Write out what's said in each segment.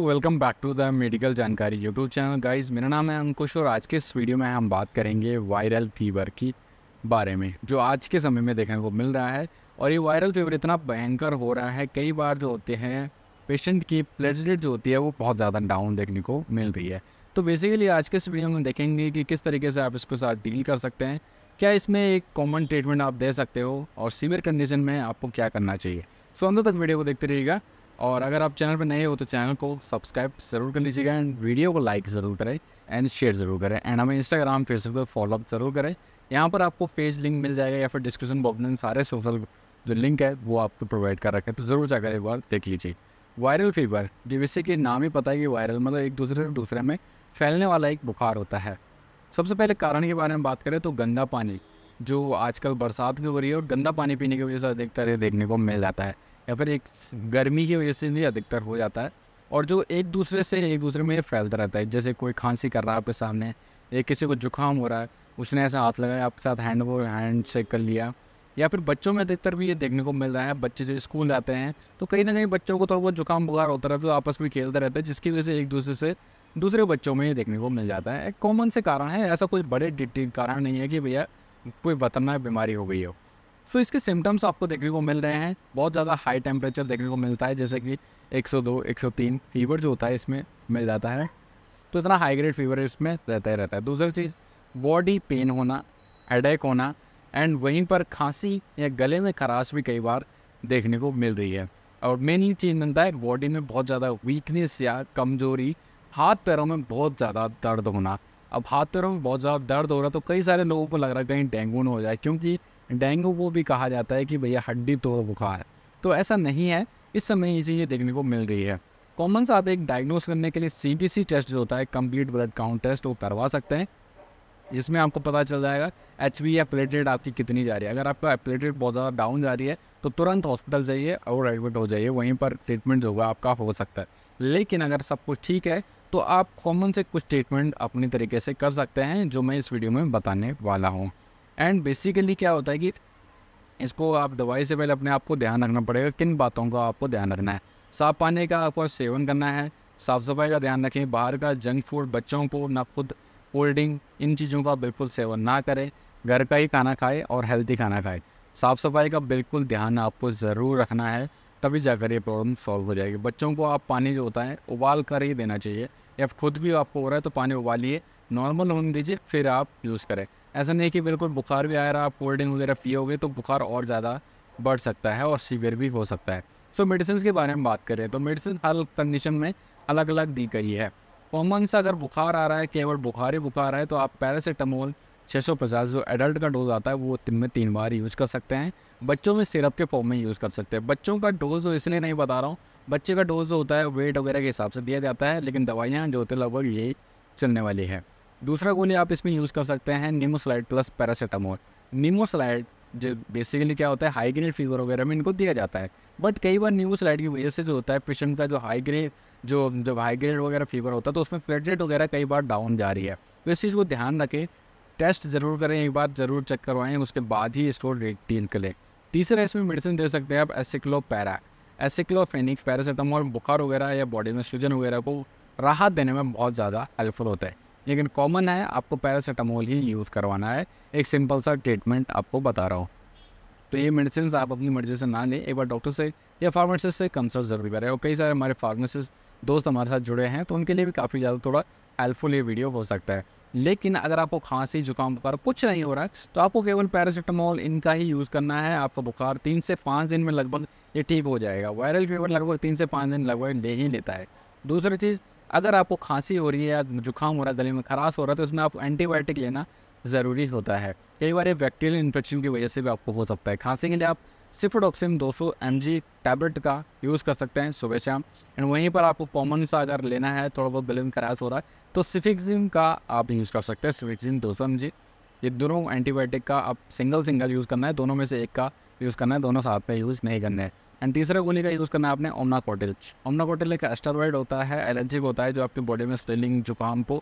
welcome back to the medical जानकारी YouTube channel guys मेरा नाम है अंकुश और आज के इस वीडियो में हम बात करेंगे वायरल फीवर की बारे में जो आज के समय में देखने को मिल रहा है और ये वायरल फीवर इतना भयंकर हो रहा है कई बार जो होते हैं पेशेंट की प्लेटलेट जो होती है वो बहुत ज़्यादा डाउन देखने को मिल रही है तो बेसिकली आज के इस वीडियो में देखेंगे कि किस तरीके से आप इसके साथ डील कर सकते हैं क्या इसमें एक कॉमन ट्रीटमेंट आप दे सकते हो और सीवियर कंडीशन में आपको क्या करना चाहिए सो अंदर तक वीडियो को देखते रहिएगा और अगर आप चैनल पर नए हो तो चैनल को सब्सक्राइब ज़रूर कर लीजिएगा एंड वीडियो को लाइक ज़रूर करें एंड शेयर ज़रूर करें एंड हमें इंस्टाग्राम फेसबुक पर फॉलोअप ज़रूर करें यहाँ पर आपको पेज लिंक मिल जाएगा या फिर डिस्क्रिप्शन बॉक्स में सारे सोशल जो लिंक है वो आपको प्रोवाइड कर रखें तो ज़रूर जाकर एक बार देख लीजिए वायरल फीवर डीवीसी के नाम ही पता है कि वायरल मतलब एक दूसरे से दूसरे में फैलने वाला एक बुखार होता है सबसे पहले कारण के बारे में बात करें तो गंदा पानी जो आजकल बरसात भी हो रही है और गंदा पानी पीने की वजह से अधिकतर देखने को मिल जाता है या फिर एक गर्मी की वजह से भी अधिकतर हो जाता है और जो एक दूसरे से एक दूसरे में फैलता रहता है जैसे कोई खांसी कर रहा है आपके सामने एक किसी को जुकाम हो रहा है उसने ऐसा हाथ लगाया आपके साथ हैंड वो हैंड से कर लिया या फिर बच्चों में अधिकतर भी ये देखने को मिल रहा है बच्चे जो स्कूल जाते हैं तो कहीं ना कहीं बच्चों को थोड़ा बहुत जुकाम बुखार होता रहता है तो आपस में खेलते रहते हैं जिसकी वजह से एक दूसरे से दूसरे बच्चों में ये देखने को मिल जाता है एक कॉमन से कारण है ऐसा कोई बड़े डिटेल कारण नहीं है कि भैया कोई खतरनाक बीमारी हो गई हो सो तो इसके सिम्टम्स आपको देखने को मिल रहे हैं बहुत ज़्यादा हाई टेम्परेचर देखने को मिलता है जैसे कि 102, 103 फीवर जो होता है इसमें मिल जाता है तो इतना हाई ग्रेड फीवर इसमें रहता ही रहता है दूसरी चीज़ बॉडी पेन होना हेडेक होना एंड वहीं पर खांसी या गले में खराश भी कई बार देखने को मिल रही है और मेन ये चीज़ मिलता है बॉडी में बहुत ज़्यादा वीकनेस या कमज़ोरी हाथ पैरों में बहुत ज़्यादा दर्द होना अब हाथ पैरों में बहुत ज़्यादा दर्द हो रहा है तो कई सारे लोगों को लग रहा है कहीं डेंगू ना हो जाए क्योंकि डेंगू को भी कहा जाता है कि भैया हड्डी तोड़ बुखार तो ऐसा नहीं है इस समय ये चीज़ें देखने को मिल रही है कॉमन साथ एक डायग्नोस करने के लिए सी सी टेस्ट जो होता है कम्प्लीट ब्लड काउंट टेस्ट वो करवा सकते हैं जिसमें आपको पता चल जाएगा एच बी या प्लेटेड आपकी कितनी जा रही है अगर आपका प्लेटेड बहुत ज़्यादा डाउन जा रही है तो तुरंत हॉस्पिटल जाइए और एडमिट हो जाइए वहीं पर ट्रीटमेंट जो होगा आपका हो सकता है लेकिन अगर सब कुछ ठीक है तो आप कॉमन से कुछ ट्रीटमेंट अपने तरीके से कर सकते हैं जो मैं इस वीडियो में बताने वाला हूँ एंड बेसिकली क्या होता है कि इसको आप दवाई से पहले अपने आप को ध्यान रखना पड़ेगा किन बातों का आपको ध्यान रखना है साफ पानी का आपको सेवन करना है साफ़ सफाई का ध्यान रखें बाहर का जंक फूड बच्चों को ना खुद कोल्ड ड्रिंक इन चीज़ों का बिल्कुल सेवन ना करें घर का ही खाना खाए और हेल्थी खाना खाए साफ़ सफाई का बिल्कुल ध्यान आपको ज़रूर रखना है तभी जाकर ये प्रॉब्लम सॉल्व हो जाएगी बच्चों को आप पानी जो होता है उबाल कर ही देना चाहिए या खुद भी आपको हो रहा है तो पानी उबालिए नॉर्मल होने दीजिए फिर आप यूज़ करें ऐसा नहीं कि बिल्कुल बुखार भी आ रहा आप कोल्ड ड्रिंक वगैरह गए तो बुखार और ज़्यादा बढ़ सकता है और सीवियर भी हो सकता है सो so, मेडिसिन के बारे में बात करें तो मेडिसिन हर कंडीशन में अलग अलग दी गई है कॉमन सा अगर बुखार आ रहा है केवल बुखार ही बुखार है तो आप पैरासीटामोल छः सौ पचास जो एडल्ट का डोज आता है वो दिन में तीन बार यूज़ कर सकते हैं बच्चों में सिरप के फॉर्म में यूज़ कर सकते हैं बच्चों का डोज इसलिए नहीं बता रहा हूँ बच्चे का डोज जो होता है वेट वगैरह के हिसाब से दिया जाता है लेकिन दवाइयाँ जो होते लगभग यही चलने वाली है दूसरा गोली आप इसमें यूज़ कर सकते हैं नीमोसलाइड प्लस पैरासीटामोल नीमोसलाइड जो बेसिकली क्या होता है हाई ग्रेड फीवर वगैरह में इनको दिया जाता है बट कई बार नीमोसलाइड की वजह से जो होता है पेशेंट का जो हाई ग्रेड जो जब हाई ग्रेड वगैरह फीवर होता है तो उसमें प्लेटलेट वगैरह कई बार डाउन जा रही है तो इस चीज़ को ध्यान रखें टेस्ट ज़रूर करें एक बार ज़रूर चेक करवाएं उसके बाद ही इसको डील करें तीसरा इसमें मेडिसिन दे सकते हैं आप एसिक्लो पैरा एसिक्लोफेनिक पैरासीटामोल बुखार वगैरह या बॉडी में सूजन वगैरह को राहत देने में बहुत ज़्यादा हेल्पफुल होता है लेकिन कॉमन है आपको पैरासीटामोल ही यूज़ करवाना है एक सिंपल सा ट्रीटमेंट आपको बता रहा हूँ तो ये मेडिसिन आप अपनी मर्जी से ना लें एक बार डॉक्टर से या फार्मासिस्ट से कंसल्ट ज़रूर करें और कई सारे हमारे फार्मासिस्ट दोस्त हमारे साथ जुड़े हैं तो उनके लिए भी काफ़ी ज़्यादा थोड़ा हेल्पफुल ये वीडियो हो सकता है लेकिन अगर आपको खांसी जुकाम बुखार कुछ नहीं हो रहा है तो आपको केवल पैरासीटामोल इनका ही यूज़ करना है आपको बुखार तीन से पाँच दिन में लगभग ये ठीक हो जाएगा वायरल फीवर लगभग तीन से पाँच दिन लगभग ले ही लेता है दूसरी चीज़ अगर आपको खांसी हो रही है या जुकाम हो रहा है गले में खराश हो रहा है तो उसमें आप एंटीबायोटिक लेना ज़रूरी होता है कई बार ये बैक्टीरियल इन्फेक्शन की वजह से भी आपको हो सकता है खांसी के लिए आप सिफोडोक्सिम 200 सौ टैबलेट का यूज़ कर सकते हैं सुबह शाम एंड वहीं पर आपको कॉमन सा अगर लेना है थोड़ा बहुत गले में खराश हो रहा है तो सिफिक्सिम का आप यूज़ कर सकते हैं सिफिक्सिम दो सौ ये दोनों एंटीबायोटिक का आप सिंगल सिंगल यूज़ करना है दोनों में से एक का यूज़ करना है दोनों साथ में यूज़ नहीं करना है एंड तीसरे गोली का यूज़ करना है आपने ओमना कोटिल ओमना कोटिल एक एस्टेरॉयड होता है एलर्जिक होता है जो आपकी बॉडी में स्वेलिंग जुकाम को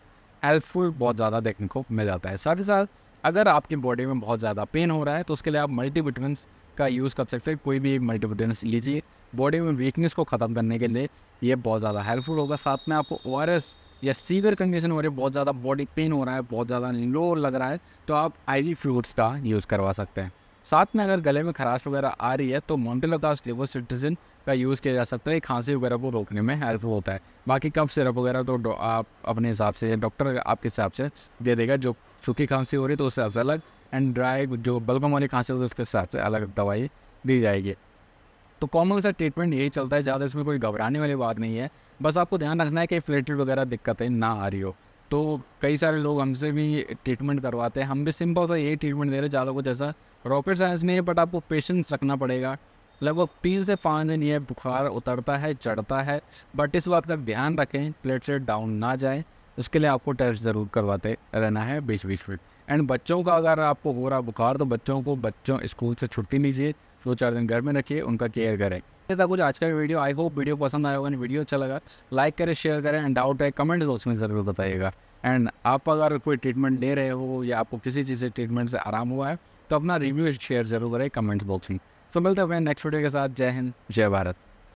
हेल्पफुल बहुत ज़्यादा देखने को मिल जाता है साथ ही साथ अगर आपकी बॉडी में बहुत ज़्यादा पेन हो रहा है तो उसके लिए आप मल्टीविटामिन का यूज़ कर सकते हैं कोई भी एक लीजिए बॉडी में वीकनेस को ख़त्म करने के लिए ये बहुत ज़्यादा हेल्पफुल होगा साथ में आपको ओ या सीवियर कंडीशन हो रही है बहुत ज़्यादा बॉडी पेन हो रहा है बहुत ज़्यादा लो लग रहा है तो आप आई फ्रूट्स का यूज़ करवा सकते हैं साथ में अगर गले में खराश वगैरह आ रही है तो मोन्टेलोकास लिवोसिट्रिजिन का यूज़ किया जा सकता है खांसी वगैरह को रोकने में हेल्पफुल होता है बाकी कफ सिरप वगैरह तो आप अपने हिसाब से डॉक्टर आपके हिसाब से दे देगा जो सूखी खांसी हो रही है तो उससे अलग एंड ड्राई जो बल्बम वाली खांसी होती है उसके हिसाब से अलग दवाई दी जाएगी तो कॉमन सा ट्रीटमेंट यही चलता है ज़्यादा इसमें कोई घबराने वाली बात नहीं है बस आपको ध्यान रखना है कि फ्लेटेड वगैरह दिक्कतें ना आ रही हो तो कई सारे लोग हमसे भी ट्रीटमेंट करवाते हैं हम भी सिंपल सा यही ट्रीटमेंट दे रहे हैं चारों को जैसा रॉकेट साइंस नहीं है बट आपको पेशेंस रखना पड़ेगा लगभग तीन से पाँच दिन ये बुखार उतरता है चढ़ता है बट इस बात का ध्यान रखें प्लेटलेट डाउन ना जाए उसके लिए आपको टेस्ट ज़रूर करवाते रहना है बीच बीच में एंड बच्चों का अगर आपको हो रहा बुखार तो बच्चों को बच्चों स्कूल से छुट्टी लीजिए दो चार दिन घर में रखिए उनका केयर करें ये था कुछ आज का वीडियो आई होप वीडियो पसंद आया होगा वीडियो अच्छा लगा लाइक करें शेयर करें एंड डाउट है कमेंट बॉक्स में ज़रूर बताइएगा एंड आप अगर कोई ट्रीटमेंट ले रहे हो या आपको किसी चीज़ से ट्रीटमेंट से आराम हुआ है तो अपना रिव्यू शेयर जरूर करें कमेंट्स बॉक्स में तो मिलते हैं नेक्स्ट वीडियो के साथ जय हिंद जय भारत